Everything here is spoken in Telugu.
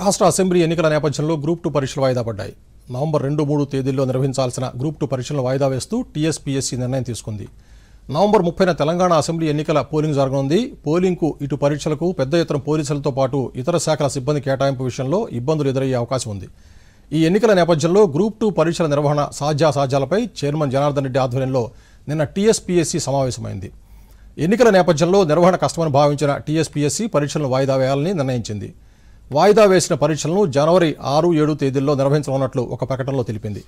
రాష్ట్ర అసెంబ్లీ ఎన్నికల నేపథ్యంలో గ్రూప్ టూ పరీక్షలు వాయిదా పడ్డాయి నవంబర్ రెండు మూడు తేదీల్లో నిర్వహించాల్సిన గ్రూప్ టూ పరీక్షలను వాయిదా వేస్తూ టీఎస్పీఎస్సీ నిర్ణయం తీసుకుంది నవంబర్ ముప్పైన తెలంగాణ అసెంబ్లీ ఎన్నికల పోలింగ్ జరగనుంది పోలింగ్కు ఇటు పరీక్షలకు పెద్ద ఎత్తున పోలీసులతో పాటు ఇతర శాఖల సిబ్బంది కేటాయింపు విషయంలో ఇబ్బందులు ఎదురయ్యే అవకాశం ఉంది ఈ ఎన్నికల నేపథ్యంలో గ్రూప్ టూ పరీక్షల నిర్వహణ సాధ్యాసాధ్యాలపై చైర్మన్ జనార్దన్ రెడ్డి ఆధ్వర్యంలో నిన్న టీఎస్పీఎస్సీ సమావేశమైంది ఎన్నికల నేపథ్యంలో నిర్వహణ కష్టమని భావించిన టీఎస్పీఎస్సీ పరీక్షలను వాయిదా వేయాలని నిర్ణయించింది వాయిదా వేసిన పరీక్షలను జనవరి ఆరు ఏడు తేదీల్లో నిర్వహించనున్నట్లు ఒక ప్రకటనలో తెలిపింది